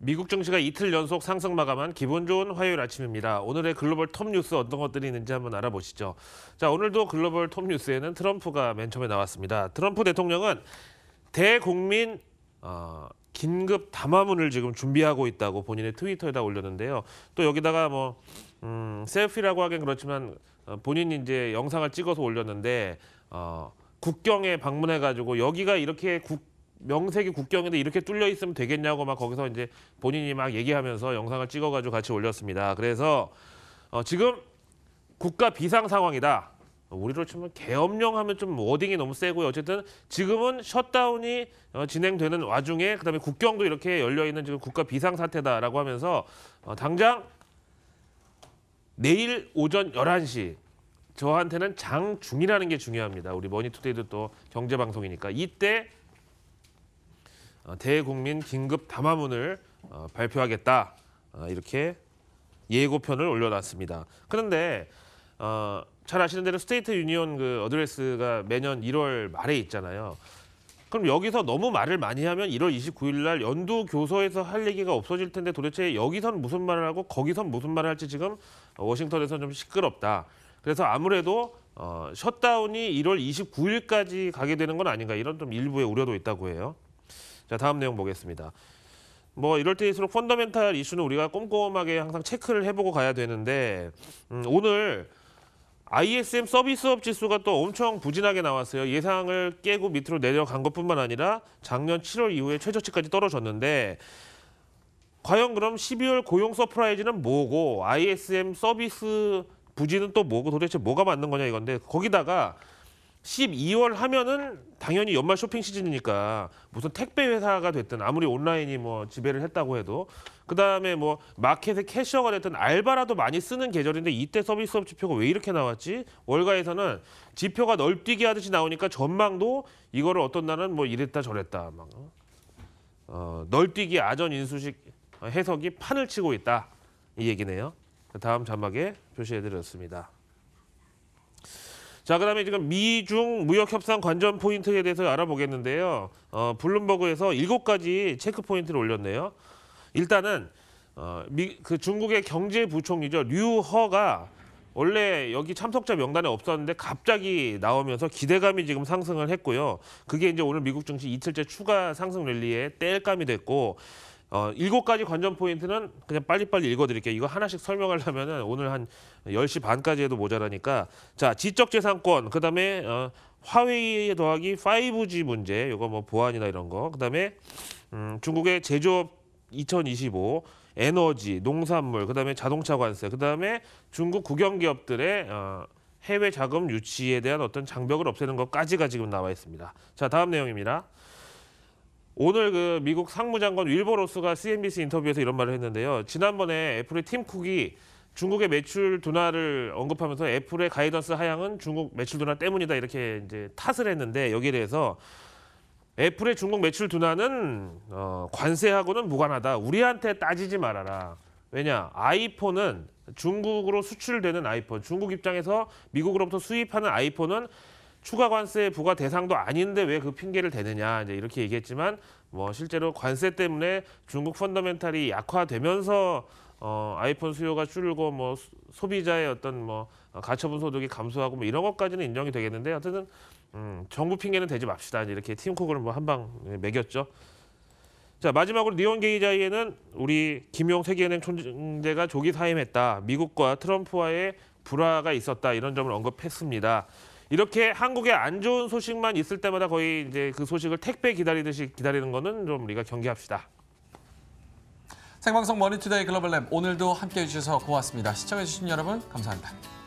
미국 증시가 이틀 연속 상승 마감한 기분 좋은 화요일 아침입니다. 오늘의 글로벌 톱 뉴스 어떤 것들이 있는지 한번 알아보시죠. 자, 오늘도 글로벌 톱 뉴스에는 트럼프가 맨 처음에 나왔습니다. 트럼프 대통령은 대국민 어, 긴급 담화문을 지금 준비하고 있다고 본인의 트위터에다 올렸는데요. 또 여기다가 뭐 음, 셀피라고 하긴 그렇지만 어, 본인이 이제 영상을 찍어서 올렸는데 어, 국경에 방문해 가지고 여기가 이렇게 국 명색이 국경인데 이렇게 뚫려 있으면 되겠냐고 막 거기서 이제 본인이 막 얘기하면서 영상을 찍어가지고 같이 올렸습니다. 그래서 어, 지금 국가 비상 상황이다. 우리로 치면 개업령하면 좀 워딩이 너무 세고요. 어쨌든 지금은 셧다운이 어, 진행되는 와중에 그다음에 국경도 이렇게 열려 있는 지금 국가 비상 사태다라고 하면서 어, 당장 내일 오전 11시 저한테는 장중이라는 게 중요합니다. 우리 머니투데이도 또 경제 방송이니까 이때 어, 대국민 긴급 담화문을 어, 발표하겠다 어, 이렇게 예고편을 올려놨습니다. 그런데 잘 아시는 대로 스테이트 유니온 그 어드레스가 매년 1월 말에 있잖아요. 그럼 여기서 너무 말을 많이 하면 1월 29일 날 연두 교서에서 할 얘기가 없어질 텐데 도대체 여기선 무슨 말을 하고 거기선 무슨 말을 할지 지금 워싱턴에서 좀 시끄럽다. 그래서 아무래도 어, 셧다운이 1월 29일까지 가게 되는 건 아닌가 이런 좀 일부의 우려도 있다고 해요. 자 다음 내용 보겠습니다. 뭐 이럴 때일수록 펀더멘탈 이슈는 우리가 꼼꼼하게 항상 체크를 해보고 가야 되는데 음, 오늘 ISM 서비스업 지수가 또 엄청 부진하게 나왔어요. 예상을 깨고 밑으로 내려간 것뿐만 아니라 작년 7월 이후에 최저치까지 떨어졌는데 과연 그럼 12월 고용 서프라이즈는 뭐고 ISM 서비스 부진은 또 뭐고 도대체 뭐가 맞는 거냐 이건데 거기다가 12월 하면은 당연히 연말 쇼핑 시즌이니까 무슨 택배 회사가 됐든 아무리 온라인이 뭐 지배를 했다고 해도 그다음에 뭐 마켓의 캐셔가 됐든 알바라도 많이 쓰는 계절인데 이때 서비스업 지표가 왜 이렇게 나왔지? 월가에서는 지표가 널뛰기 하듯이 나오니까 전망도 이거를 어떤 날은 뭐 이랬다 저랬다 막 어? 어, 널뛰기 아전 인수식 해석이 판을 치고 있다 이 얘기네요. 다음 자막에 표시해드렸습니다. 자, 그다음에 지금 미중 무역 협상 관전 포인트에 대해서 알아보겠는데요. 어, 블룸버그에서 일곱 가지 체크 포인트를 올렸네요. 일단은 어, 미, 그 중국의 경제부총리죠 류허가 원래 여기 참석자 명단에 없었는데 갑자기 나오면서 기대감이 지금 상승을 했고요. 그게 이제 오늘 미국 증시 이틀째 추가 상승 랠리에 뗄감이 됐고 어, 일곱 가지 관전 포인트는 그냥 빨리빨리 읽어드릴게요. 이거 하나씩 설명하려면 오늘 한열시 반까지 해도 모자라니까. 자, 지적재산권, 그 다음에 어, 화웨이 더하기 5G 문제, 이거 뭐 보안이나 이런 거. 그 다음에 음, 중국의 제조업 2025, 에너지, 농산물, 그 다음에 자동차 관세, 그 다음에 중국 국영기업들의 어, 해외 자금 유치에 대한 어떤 장벽을 없애는 것까지가 지금 나와 있습니다. 자, 다음 내용입니다. 오늘 그 미국 상무장관 윌버로스가 CNBC 인터뷰에서 이런 말을 했는데요. 지난번에 애플의 팀 쿡이 중국의 매출 둔화를 언급하면서 애플의 가이던스 하향은 중국 매출 둔화 때문이다 이렇게 이제 탓을 했는데 여기에 대해서 애플의 중국 매출 둔화는 어, 관세하고는 무관하다. 우리한테 따지지 말아라. 왜냐 아이폰은 중국으로 수출되는 아이폰, 중국 입장에서 미국으로부터 수입하는 아이폰은 추가 관세 부과 대상도 아닌데 왜 그 핑계를 대느냐 이제 이렇게 얘기했지만 뭐 실제로 관세 때문에 중국 펀더멘탈이 약화되면서 어, 아이폰 수요가 줄고 뭐 소비자의 어떤 뭐 어, 가처분 소득이 감소하고 뭐 이런 것까지는 인정이 되겠는데 어쨌든 음, 정부 핑계는 대지 맙시다 이렇게 팀쿡을 뭐 한방 매겼죠. 자 마지막으로 니온 게이자에는 우리 김용 세계은행 총재가 조기 사임했다. 미국과 트럼프와의 불화가 있었다 이런 점을 언급했습니다. 이렇게 한국에 안 좋은 소식만 있을 때마다 거의 이제 그 소식을 택배 기다리듯이 기다리는 거는 좀 우리가 경계합시다. 생방송 머니투데이 글로벌 랩 오늘도 함께해 주셔서 고맙습니다. 시청해 주신 여러분 감사합니다.